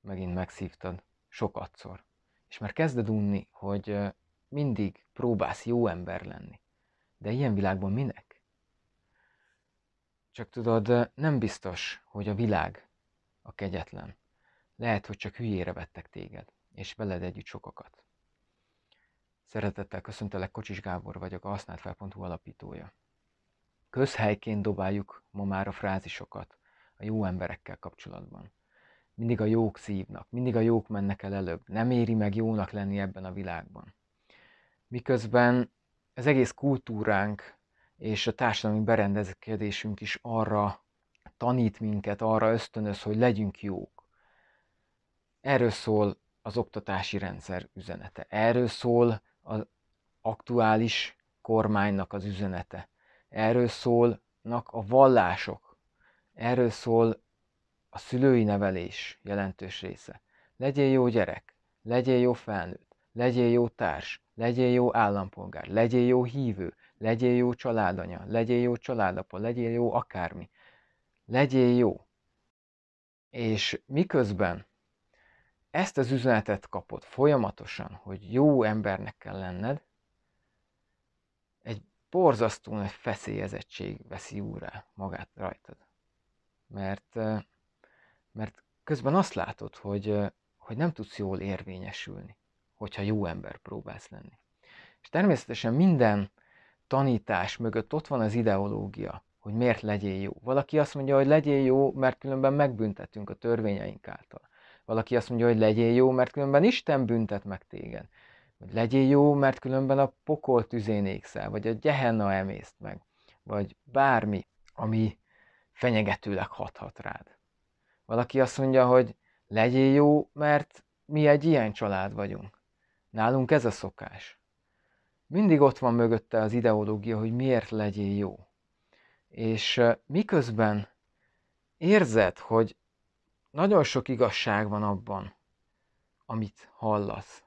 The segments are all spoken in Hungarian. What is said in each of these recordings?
megint megszívtad sokatszor. És már kezded unni, hogy mindig próbálsz jó ember lenni. De ilyen világban minek? Csak tudod, nem biztos, hogy a világ a kegyetlen. Lehet, hogy csak hülyére vettek téged, és veled együtt sokakat. Szeretettel köszöntelek, Kocsis Gábor vagyok, a használtfel.hu alapítója. Közhelyként dobáljuk ma már a frázisokat a jó emberekkel kapcsolatban mindig a jók szívnak, mindig a jók mennek el előbb, nem éri meg jónak lenni ebben a világban. Miközben az egész kultúránk és a társadalmi berendezkedésünk is arra tanít minket, arra ösztönöz, hogy legyünk jók. Erről szól az oktatási rendszer üzenete. Erről szól az aktuális kormánynak az üzenete. Erről szólnak a vallások. Erről szól a szülői nevelés jelentős része. Legyél jó gyerek, legyél jó felnőtt, legyél jó társ, legyél jó állampolgár, legyél jó hívő, legyél jó családanya, legyél jó családapa, legyél jó akármi. Legyél jó. És miközben ezt az üzenetet kapod folyamatosan, hogy jó embernek kell lenned, egy borzasztó nagy feszélyezettség veszi úrá magát rajtad. Mert eh, mert közben azt látod, hogy, hogy nem tudsz jól érvényesülni, hogyha jó ember próbálsz lenni. És természetesen minden tanítás mögött ott van az ideológia, hogy miért legyél jó. Valaki azt mondja, hogy legyél jó, mert különben megbüntetünk a törvényeink által. Valaki azt mondja, hogy legyél jó, mert különben Isten büntet meg téged. Vagy legyél jó, mert különben a pokol tüzén ékszel, vagy a gyehenna emészt meg, vagy bármi, ami fenyegetőleg hathat rád. Valaki azt mondja, hogy legyél jó, mert mi egy ilyen család vagyunk. Nálunk ez a szokás. Mindig ott van mögötte az ideológia, hogy miért legyél jó. És miközben érzed, hogy nagyon sok igazság van abban, amit hallasz.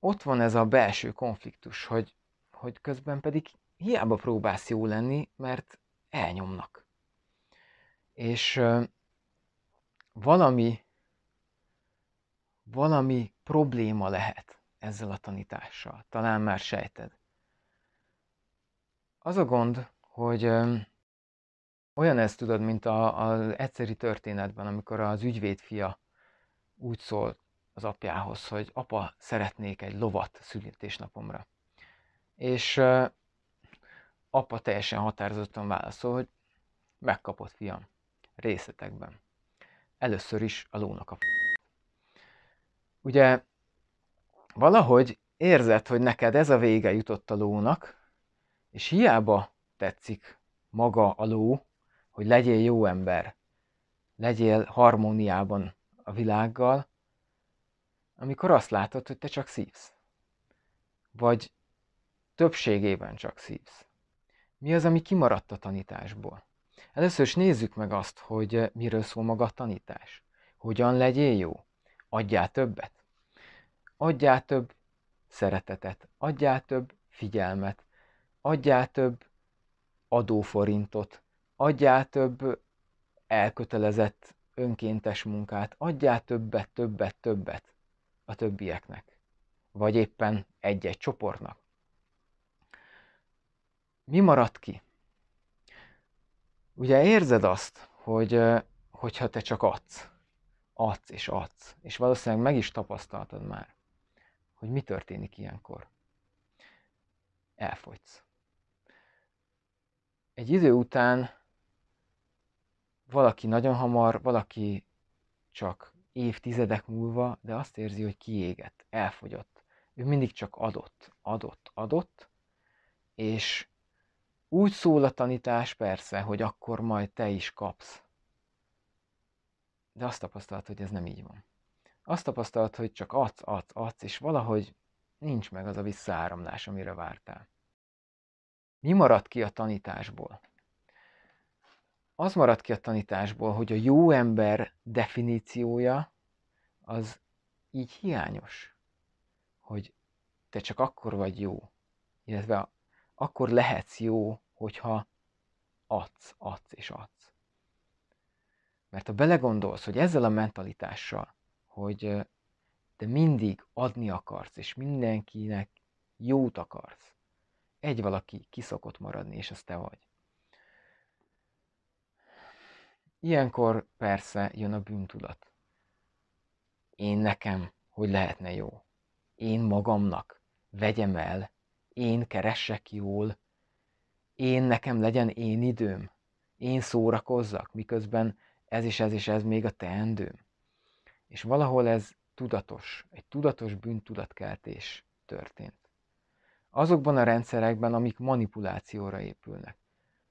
Ott van ez a belső konfliktus, hogy, hogy közben pedig hiába próbálsz jó lenni, mert elnyomnak. És valami, valami probléma lehet ezzel a tanítással. Talán már sejted. Az a gond, hogy olyan ez, tudod, mint a, az egyszeri történetben, amikor az ügyvéd fia úgy szól az apjához, hogy apa, szeretnék egy lovat születésnapomra. És apa teljesen határozottan válaszol, hogy megkapott fiam, részletekben először is a lónak a Ugye valahogy érzed, hogy neked ez a vége jutott a lónak, és hiába tetszik maga a ló, hogy legyél jó ember, legyél harmóniában a világgal, amikor azt látod, hogy te csak szívsz. Vagy többségében csak szívsz. Mi az, ami kimaradt a tanításból? Először is nézzük meg azt, hogy eh, miről szól maga a tanítás. Hogyan legyél jó? Adjál többet. Adjál több szeretetet, adjál több figyelmet, adjál több adóforintot, adjál több elkötelezett önkéntes munkát, adjál többet, többet, többet a többieknek, vagy éppen egy-egy csoportnak. Mi maradt ki? ugye érzed azt, hogy hogyha te csak adsz, adsz és adsz, és valószínűleg meg is tapasztaltad már, hogy mi történik ilyenkor. Elfogysz. Egy idő után valaki nagyon hamar, valaki csak évtizedek múlva, de azt érzi, hogy kiégett, elfogyott. Ő mindig csak adott, adott, adott, és úgy szól a tanítás persze, hogy akkor majd te is kapsz. De azt tapasztalt, hogy ez nem így van. Azt tapasztalt, hogy csak adsz, adsz, adsz, és valahogy nincs meg az a visszaáramlás, amire vártál. Mi maradt ki a tanításból? Az maradt ki a tanításból, hogy a jó ember definíciója az így hiányos, hogy te csak akkor vagy jó, illetve akkor lehetsz jó, hogyha adsz, adsz és adsz. Mert ha belegondolsz, hogy ezzel a mentalitással, hogy te mindig adni akarsz, és mindenkinek jót akarsz, egy valaki kiszokott maradni, és az te vagy. Ilyenkor persze jön a bűntudat. Én nekem, hogy lehetne jó. Én magamnak, vegyem el, én keressek jól, én nekem legyen én időm, én szórakozzak, miközben ez is ez is ez még a teendőm. És valahol ez tudatos, egy tudatos bűntudatkeltés történt. Azokban a rendszerekben, amik manipulációra épülnek.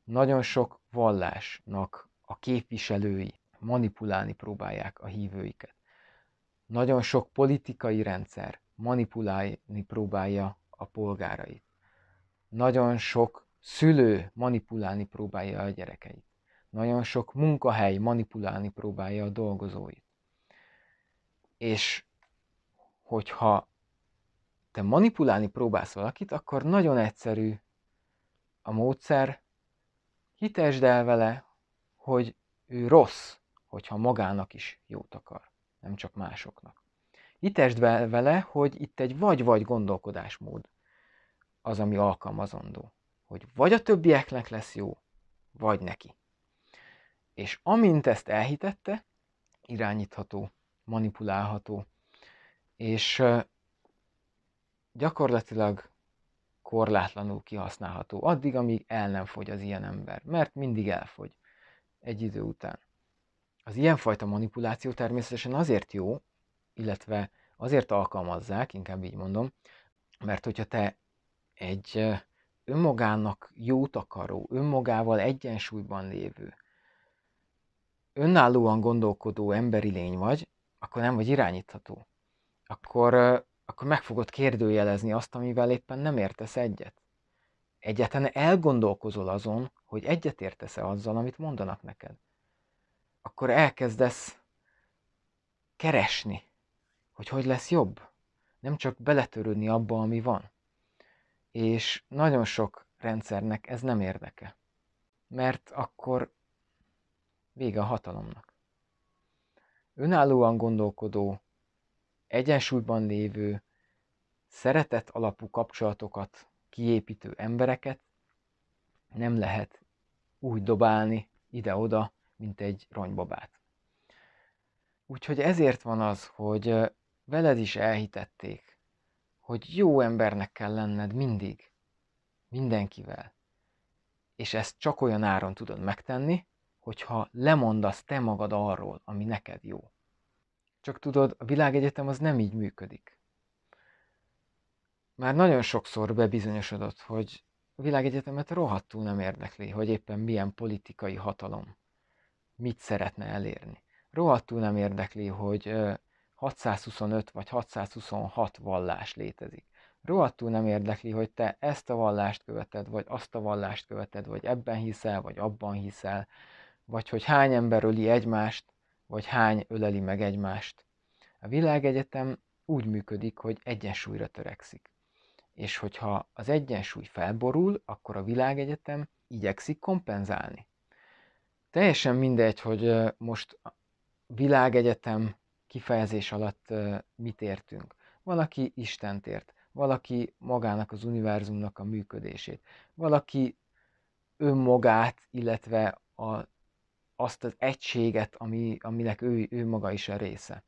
Nagyon sok vallásnak a képviselői manipulálni próbálják a hívőiket. Nagyon sok politikai rendszer manipulálni próbálja a polgárait. Nagyon sok szülő manipulálni próbálja a gyerekeit. Nagyon sok munkahely manipulálni próbálja a dolgozóit. És hogyha te manipulálni próbálsz valakit, akkor nagyon egyszerű a módszer, hitesd el vele, hogy ő rossz, hogyha magának is jót akar, nem csak másoknak. Hitesd vele, hogy itt egy vagy-vagy gondolkodásmód az, ami alkalmazandó hogy vagy a többieknek lesz jó, vagy neki. És amint ezt elhitette, irányítható, manipulálható, és gyakorlatilag korlátlanul kihasználható, addig, amíg el nem fogy az ilyen ember, mert mindig elfogy egy idő után. Az ilyenfajta manipuláció természetesen azért jó, illetve azért alkalmazzák, inkább így mondom, mert hogyha te egy önmagának jót akaró, önmagával egyensúlyban lévő, önállóan gondolkodó emberi lény vagy, akkor nem vagy irányítható. Akkor, akkor meg fogod kérdőjelezni azt, amivel éppen nem értesz egyet. Egyetlen elgondolkozol azon, hogy értesz e azzal, amit mondanak neked. Akkor elkezdesz keresni, hogy hogy lesz jobb. Nem csak beletörődni abba, ami van. És nagyon sok rendszernek ez nem érdeke. Mert akkor vége a hatalomnak. Önállóan gondolkodó, egyensúlyban lévő, szeretet alapú kapcsolatokat kiépítő embereket nem lehet úgy dobálni ide-oda, mint egy ronybabát. Úgyhogy ezért van az, hogy veled is elhitették, hogy jó embernek kell lenned mindig, mindenkivel. És ezt csak olyan áron tudod megtenni, hogyha lemondasz te magad arról, ami neked jó. Csak tudod, a világegyetem az nem így működik. Már nagyon sokszor bebizonyosodott, hogy a világegyetemet rohadtul nem érdekli, hogy éppen milyen politikai hatalom mit szeretne elérni. Rohadtul nem érdekli, hogy 625 vagy 626 vallás létezik. Rohadtul nem érdekli, hogy te ezt a vallást követed, vagy azt a vallást követed, vagy ebben hiszel, vagy abban hiszel, vagy hogy hány ember öli egymást, vagy hány öleli meg egymást. A világegyetem úgy működik, hogy egyensúlyra törekszik. És hogyha az egyensúly felborul, akkor a világegyetem igyekszik kompenzálni. Teljesen mindegy, hogy most világegyetem kifejezés alatt mit értünk. Valaki Istent ért, valaki magának az univerzumnak a működését, valaki önmagát, illetve a, azt az egységet, ami, aminek ő, ő maga is a része.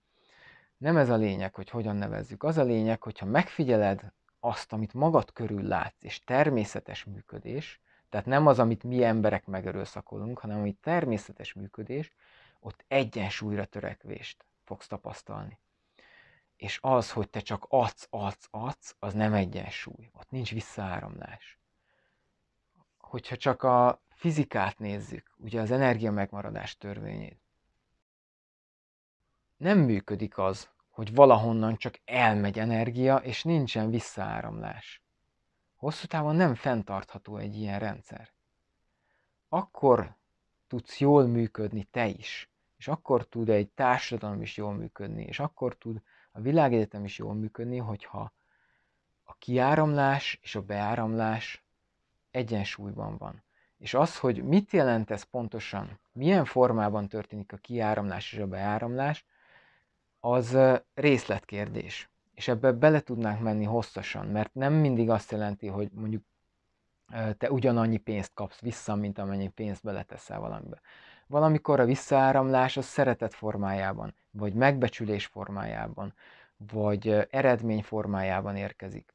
Nem ez a lényeg, hogy hogyan nevezzük. Az a lényeg, hogyha megfigyeled azt, amit magad körül látsz, és természetes működés, tehát nem az, amit mi emberek megerőszakolunk, hanem amit természetes működés, ott egyensúlyra törekvést fogsz tapasztalni. És az, hogy te csak adsz, adsz, adsz, az nem egyensúly. Ott nincs visszaáramlás. Hogyha csak a fizikát nézzük, ugye az energia megmaradás törvényét, nem működik az, hogy valahonnan csak elmegy energia, és nincsen visszaáramlás. Hosszú távon nem fenntartható egy ilyen rendszer. Akkor tudsz jól működni te is, és akkor tud egy társadalom is jól működni, és akkor tud a világegyetem is jól működni, hogyha a kiáramlás és a beáramlás egyensúlyban van. És az, hogy mit jelent ez pontosan, milyen formában történik a kiáramlás és a beáramlás, az részletkérdés. És ebbe bele tudnánk menni hosszasan, mert nem mindig azt jelenti, hogy mondjuk te ugyanannyi pénzt kapsz vissza, mint amennyi pénzt beleteszel valamibe. Valamikor a visszaáramlás az szeretet formájában, vagy megbecsülés formájában, vagy eredmény formájában érkezik.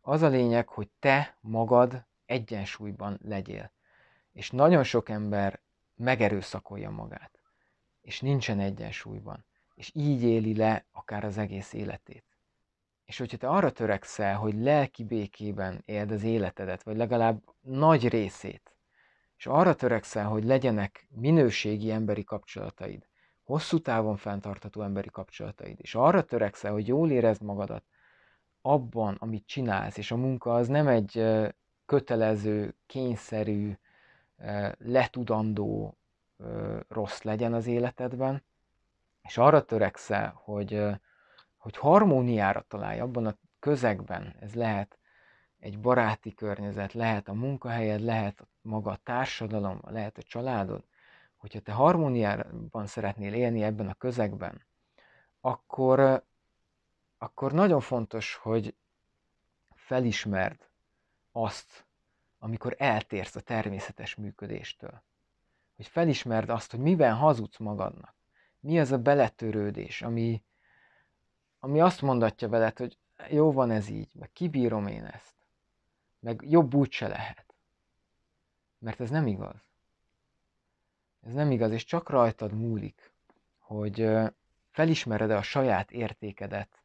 Az a lényeg, hogy te magad egyensúlyban legyél. És nagyon sok ember megerőszakolja magát, és nincsen egyensúlyban, és így éli le akár az egész életét. És hogyha te arra törekszel, hogy lelki békében éld az életedet, vagy legalább nagy részét, és arra törekszel, hogy legyenek minőségi emberi kapcsolataid, hosszú távon fenntartható emberi kapcsolataid, és arra törekszel, hogy jól érezd magadat abban, amit csinálsz, és a munka az nem egy kötelező, kényszerű, letudandó rossz legyen az életedben, és arra törekszel, hogy, hogy harmóniára találj abban a közegben, ez lehet egy baráti környezet, lehet a munkahelyed, lehet a maga a társadalom, lehet a családod. Hogyha te harmóniában szeretnél élni ebben a közegben, akkor, akkor nagyon fontos, hogy felismerd azt, amikor eltérsz a természetes működéstől. Hogy felismerd azt, hogy miben hazudsz magadnak. Mi az a beletörődés, ami, ami azt mondatja veled, hogy jó van ez így, meg kibírom én ezt meg jobb úgy se lehet. Mert ez nem igaz. Ez nem igaz, és csak rajtad múlik, hogy felismered-e a saját értékedet,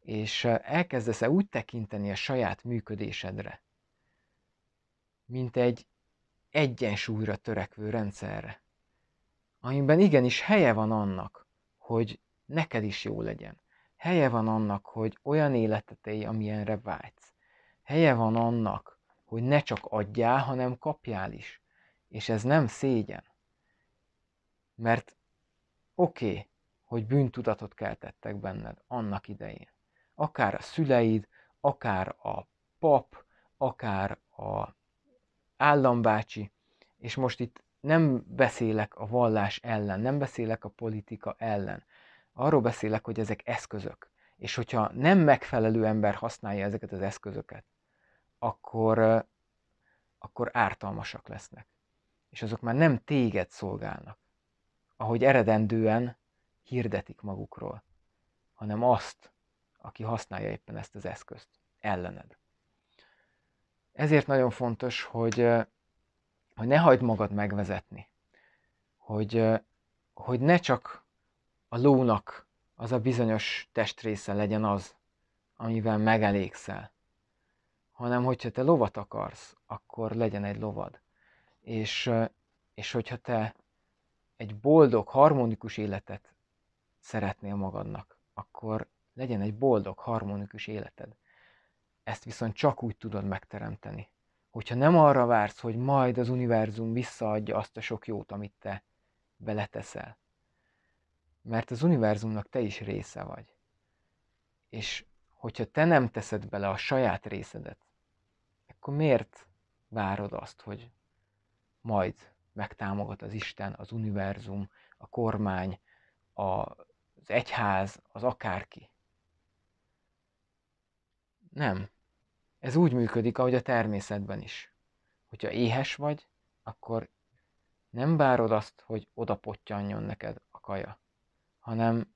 és elkezdesz-e úgy tekinteni a saját működésedre, mint egy egyensúlyra törekvő rendszerre, amiben igenis helye van annak, hogy neked is jó legyen. Helye van annak, hogy olyan életet élj, amilyenre vágysz. Helye van annak, hogy ne csak adjál, hanem kapjál is. És ez nem szégyen. Mert oké, okay, hogy bűntudatot keltettek benned annak idején. Akár a szüleid, akár a pap, akár a állambácsi, és most itt nem beszélek a vallás ellen, nem beszélek a politika ellen. Arról beszélek, hogy ezek eszközök. És hogyha nem megfelelő ember használja ezeket az eszközöket, akkor, akkor ártalmasak lesznek. És azok már nem téged szolgálnak, ahogy eredendően hirdetik magukról, hanem azt, aki használja éppen ezt az eszközt ellened. Ezért nagyon fontos, hogy, hogy ne hagyd magad megvezetni, hogy, hogy ne csak a lónak az a bizonyos testrésze legyen az, amivel megelégszel, hanem hogyha te lovat akarsz, akkor legyen egy lovad. És, és hogyha te egy boldog, harmonikus életet szeretnél magadnak, akkor legyen egy boldog, harmonikus életed. Ezt viszont csak úgy tudod megteremteni. Hogyha nem arra vársz, hogy majd az univerzum visszaadja azt a sok jót, amit te beleteszel. Mert az univerzumnak te is része vagy. És hogyha te nem teszed bele a saját részedet, akkor miért várod azt, hogy majd megtámogat az Isten, az univerzum, a kormány, az egyház, az akárki? Nem. Ez úgy működik, ahogy a természetben is. Hogyha éhes vagy, akkor nem várod azt, hogy oda pottyanjon neked a kaja, hanem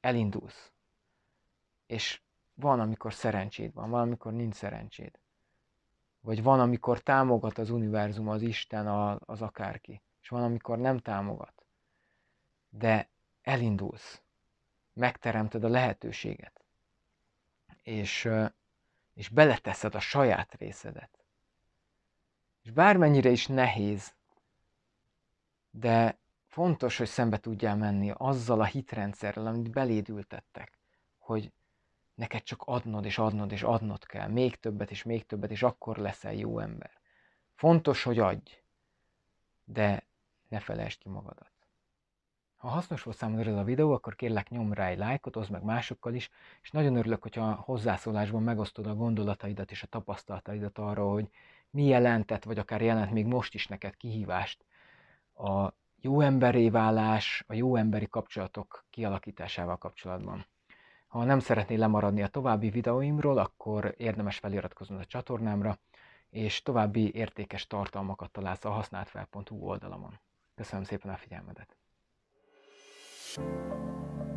elindulsz. És van, amikor szerencséd van, van, amikor nincs szerencséd vagy van, amikor támogat az univerzum, az Isten, az akárki, és van, amikor nem támogat. De elindulsz, megteremted a lehetőséget, és, és beleteszed a saját részedet. És bármennyire is nehéz, de fontos, hogy szembe tudjál menni azzal a hitrendszerrel, amit beléd ültettek, hogy neked csak adnod és adnod és adnod kell, még többet és még többet, és akkor leszel jó ember. Fontos, hogy adj, de ne felejtsd ki magadat. Ha hasznos volt számodra ez a videó, akkor kérlek nyom rá egy lájkot, oszd meg másokkal is, és nagyon örülök, hogyha a hozzászólásban megosztod a gondolataidat és a tapasztalataidat arra, hogy mi jelentett, vagy akár jelent még most is neked kihívást a jó emberé válás, a jó emberi kapcsolatok kialakításával kapcsolatban. Ha nem szeretnél lemaradni a további videóimról, akkor érdemes feliratkozni a csatornámra, és további értékes tartalmakat találsz a használtfel.hu oldalamon. Köszönöm szépen a figyelmedet! thank you